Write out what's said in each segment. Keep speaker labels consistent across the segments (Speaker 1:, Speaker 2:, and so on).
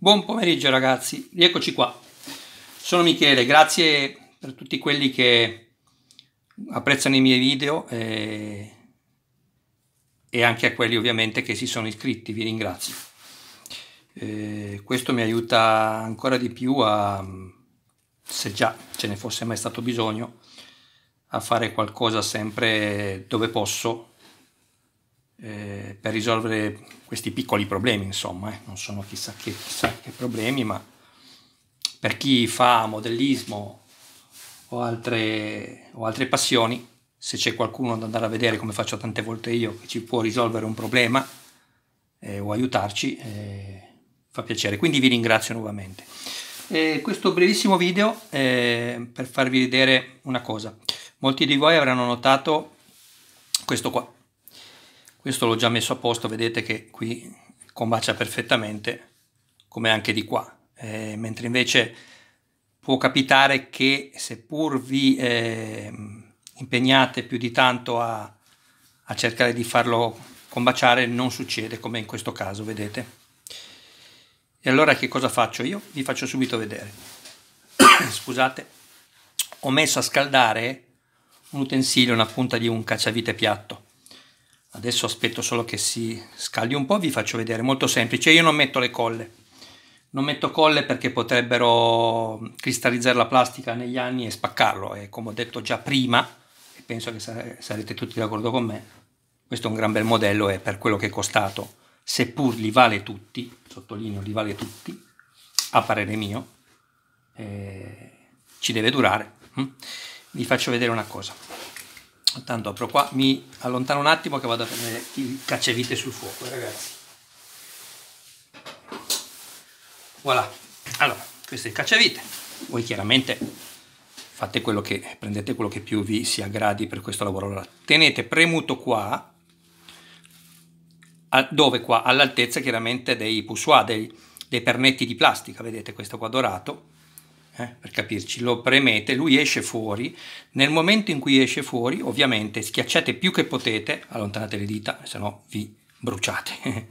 Speaker 1: Buon pomeriggio ragazzi, rieccoci qua. Sono Michele, grazie per tutti quelli che apprezzano i miei video e, eh, e anche a quelli ovviamente che si sono iscritti, vi ringrazio. E eh, questo mi aiuta ancora di più a, se già ce ne fosse mai stato bisogno, a fare qualcosa sempre dove posso eh, per risolvere questi piccoli problemi, insomma, eh, non sono chissà che, chissà che problemi, ma per chi fa modellismo o altre, o altre passioni, se c'è qualcuno da andare a vedere, come faccio tante volte io, che ci può risolvere un problema eh, o aiutarci, eh, fa piacere. Quindi vi ringrazio nuovamente. E questo brevissimo video eh, per farvi vedere una cosa. Molti di voi avranno notato questo qua. Questo l'ho già messo a posto, vedete che qui combacia perfettamente, come anche di qua. Eh, mentre invece può capitare che seppur vi eh, impegnate più di tanto a, a cercare di farlo combaciare, non succede come in questo caso, vedete? E allora che cosa faccio io? Vi faccio subito vedere. Scusate, ho messo a scaldare un utensilio, una punta di un cacciavite piatto. Adesso aspetto solo che si scaldi un po', vi faccio vedere, molto semplice. Io non metto le colle, non metto colle perché potrebbero cristallizzare la plastica negli anni e spaccarlo e come ho detto già prima, e penso che sarete tutti d'accordo con me, questo è un gran bel modello e per quello che è costato, seppur li vale tutti, sottolineo li vale tutti, a parere mio, eh, ci deve durare. Hm? Vi faccio vedere una cosa. Tanto apro qua, mi allontano un attimo che vado a prendere il cacciavite sul fuoco, eh, ragazzi. Voilà. Allora, questo è il cacciavite. Voi chiaramente fate quello che prendete quello che più vi si aggradi per questo lavoro. Allora, tenete premuto qua a, dove qua all'altezza chiaramente dei poussoir, dei, dei pernetti di plastica, vedete questo qua dorato eh, per capirci, lo premete, lui esce fuori, nel momento in cui esce fuori ovviamente schiacciate più che potete, allontanate le dita, se no vi bruciate.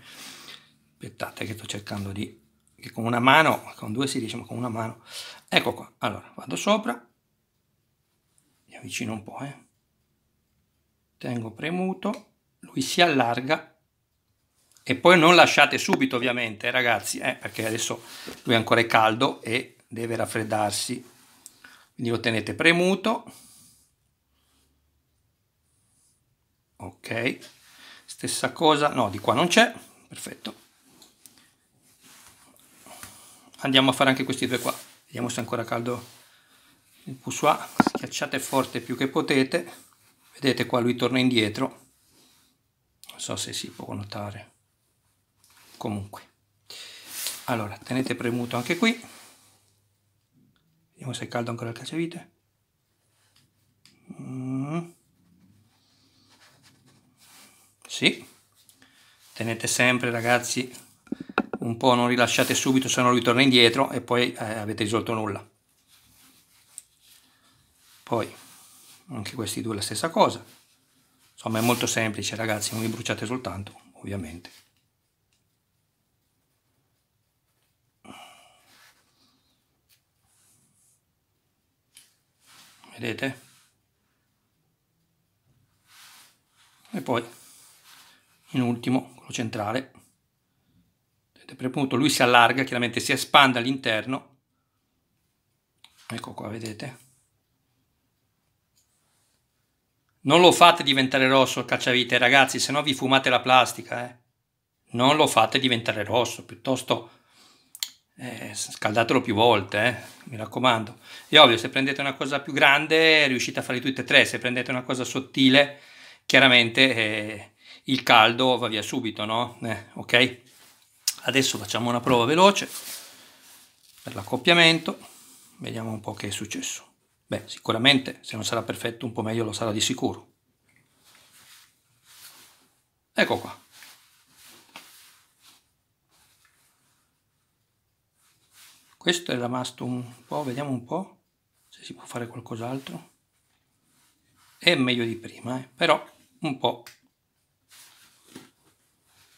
Speaker 1: Aspettate che sto cercando di... che con una mano, con due si dice, ma con una mano... Ecco qua, allora vado sopra, mi avvicino un po', eh. tengo premuto, lui si allarga e poi non lasciate subito ovviamente eh, ragazzi, perché adesso lui ancora è caldo e deve raffreddarsi. Quindi lo tenete premuto. Ok. Stessa cosa, no, di qua non c'è. Perfetto. Andiamo a fare anche questi due qua. Vediamo se è ancora caldo il poussoir. Schiacciate forte più che potete. Vedete qua lui torna indietro. Non so se si può notare. Comunque. Allora, tenete premuto anche qui. Vediamo se è caldo ancora il calcevite. Mm. Sì. Tenete sempre ragazzi un po', non rilasciate subito, se no lui torna indietro e poi eh, avete risolto nulla. Poi anche questi due la stessa cosa. Insomma è molto semplice ragazzi, non li bruciate soltanto, ovviamente. vedete? E poi, in ultimo, quello centrale, vedete, premuto, lui si allarga, chiaramente si espande all'interno, ecco qua, vedete? Non lo fate diventare rosso il cacciavite, ragazzi, se no vi fumate la plastica, eh? Non lo fate diventare rosso, piuttosto eh, scaldatelo più volte, eh, mi raccomando. È ovvio, se prendete una cosa più grande riuscite a farli tutte e tre, se prendete una cosa sottile chiaramente eh, il caldo va via subito, no? Eh, ok? Adesso facciamo una prova veloce per l'accoppiamento, vediamo un po' che è successo. Beh, sicuramente se non sarà perfetto un po' meglio lo sarà di sicuro. Ecco qua. questo è rimasto un po', vediamo un po' se si può fare qualcos'altro. È meglio di prima, eh? però un po'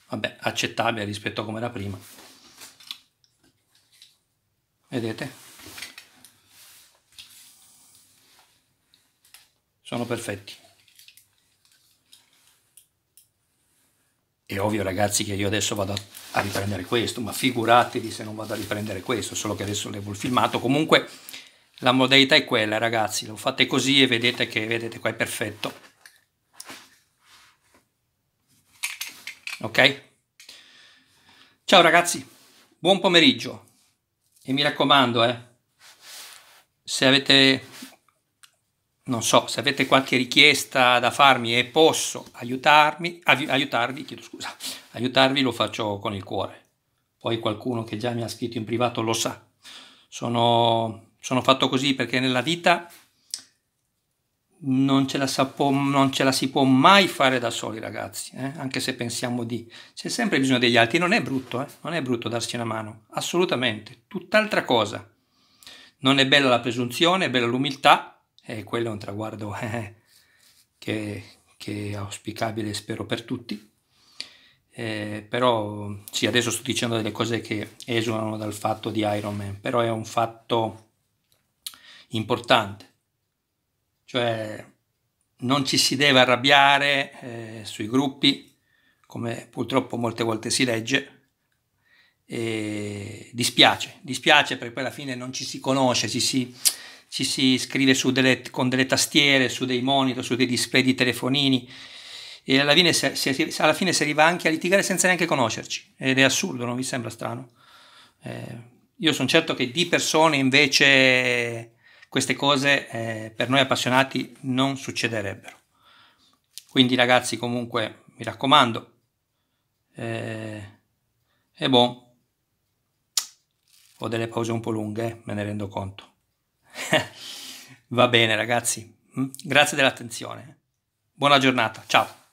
Speaker 1: vabbè, accettabile rispetto a come era prima. Vedete? Sono perfetti. È ovvio ragazzi che io adesso vado a riprendere questo, ma figuratevi se non vado a riprendere questo, solo che adesso levo il filmato. Comunque la modalità è quella ragazzi, lo fate così e vedete che vedete qua è perfetto. Ok? Ciao ragazzi, buon pomeriggio e mi raccomando, eh, se avete non so, se avete qualche richiesta da farmi e posso aiutarmi, aiutarvi, chiedo scusa, aiutarvi lo faccio con il cuore. Poi qualcuno che già mi ha scritto in privato lo sa. Sono, sono fatto così perché nella vita non ce, sapo, non ce la, si può mai fare da soli, ragazzi, eh? anche se pensiamo di. C'è sempre bisogno degli altri, non è brutto, eh? non è brutto darsi una mano, assolutamente, tutt'altra cosa. Non è bella la presunzione, è bella l'umiltà, e eh, quello è un traguardo eh, che, che, è auspicabile, spero, per tutti. Eh, però sì, adesso sto dicendo delle cose che esulano dal fatto di Iron Man, però è un fatto importante. Cioè, non ci si deve arrabbiare eh, sui gruppi, come purtroppo molte volte si legge. E dispiace, dispiace perché poi alla fine non ci si conosce, ci si ci si scrive delle, con delle tastiere, su dei monitor, su dei display di telefonini e alla fine si, si, alla fine si arriva anche a litigare senza neanche conoscerci ed è assurdo, non vi sembra strano? Eh, io sono certo che di persone invece queste cose eh, per noi appassionati non succederebbero. Quindi ragazzi comunque mi raccomando, eh, e boh, ho delle pause un po' lunghe, me ne rendo conto. Va bene ragazzi, mm. grazie dell'attenzione. Buona giornata, ciao.